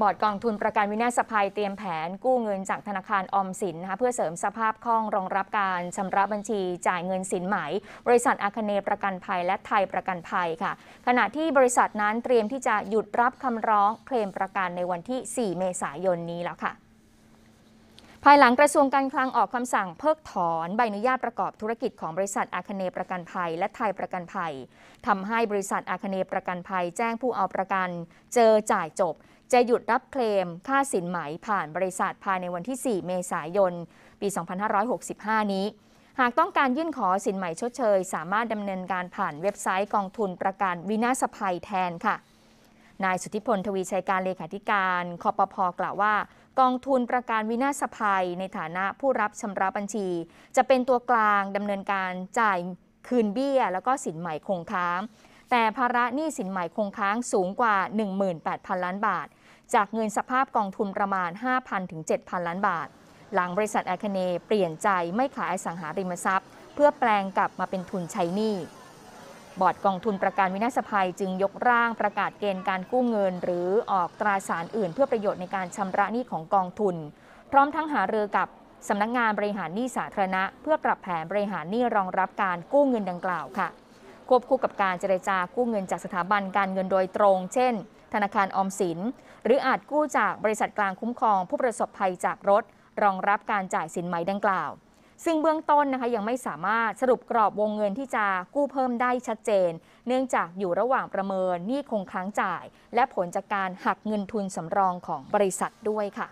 บอร์ดกองทุนประกันวินาศภัยเตรียมแผนกู้เงินจากธนาคารอมสินนะคะเพื่อเสริมสภาพคล่องรองรับการชำระบัญชีจ่ายเงินสินไหมบริษัทอาคเนประกันภัยและไทยประกันภัยค่ะ ขณะที่บริษัทนั้นเตรียมที่จะหยุดรับคำร้องเคลมประกันในวันที่ 4 เมษายนนี้แล้วค่ะภายหลังกระทรวงการคลังออกคำสั่งเพิกถอนใบอนุญาตประกอบธุรกิจของบริษัทอาคเนประกันภัยและไทยประกันภัยทำให้บริษัทอาคเนประกันภัยแจ้งผู้เอาประกัน เจอจ่ายจบ จะหยุดรับเคลมค่าสินไหมผ่านบริษัทภายในวันที่ 4 เมษายน ปี 2565 นี้ หากต้องการยื่นขอสินใหมชดเชยสามารถดำเนินการผ่านเว็บไซต์กองทุนประกันวินาศภัยแทนค่ะนายสุทธิพลทวีชัยการเลขาธิการคอปพกล่าวว่ากองทุนประกันวินาศภัยในฐานะผู้รับชำระบัญชี จะเป็นตัวกลางดำเนินการจ่ายคืนเบี้ยแล้วก็สินใหม่คงค้าง แต่ภาระหนี้สินใหม่คงค้างสูงกว่า 18,000 ล้านบาท จากเงินสภาพกองทุนประมาณ 5,000 ถึง 7,000 ล้านบาท หลังบริษัทอคเนเปลี่ยนใจไม่ขายสังหาริมทรัพย์ เพื่อแปลงกลับมาเป็นทุนใช้หนี้บอร์ดกองทุนประกันวินาศภัยจึงยกร่างประกาศเกณฑ์การกู้เงิน หรือออกตราสารอื่นเพื่อประโยชน์ในการชำระหนี้ของกองทุน พร้อมทั้งหารือกับสำนักงงานบริหารหนี้สาธารณะ เพื่อปรับแผนบริหารหนี้รองรับการกู้เงินดังกล่าวค่ะ ควบคู่กับการเจรจากู้เงินจากสถาบันการเงินโดยตรง เช่น ธนาคารออมสิน หรืออาจกู้จากบริษัทกลางคุ้มครองผู้ประสบภัยจากรถ รองรับการจ่ายสินไหมดังกล่าวซึ่งเบื้องต้นนะคะยังไม่สามารถสรุปกรอบวงเงินที่จะกู้เพิ่มได้ชัดเจน เนื่องจากอยู่ระหว่างประเมินหนี้คงค้างจ่าย และผลจากการหักเงินทุนสำรองของบริษัทด้วยค่ะ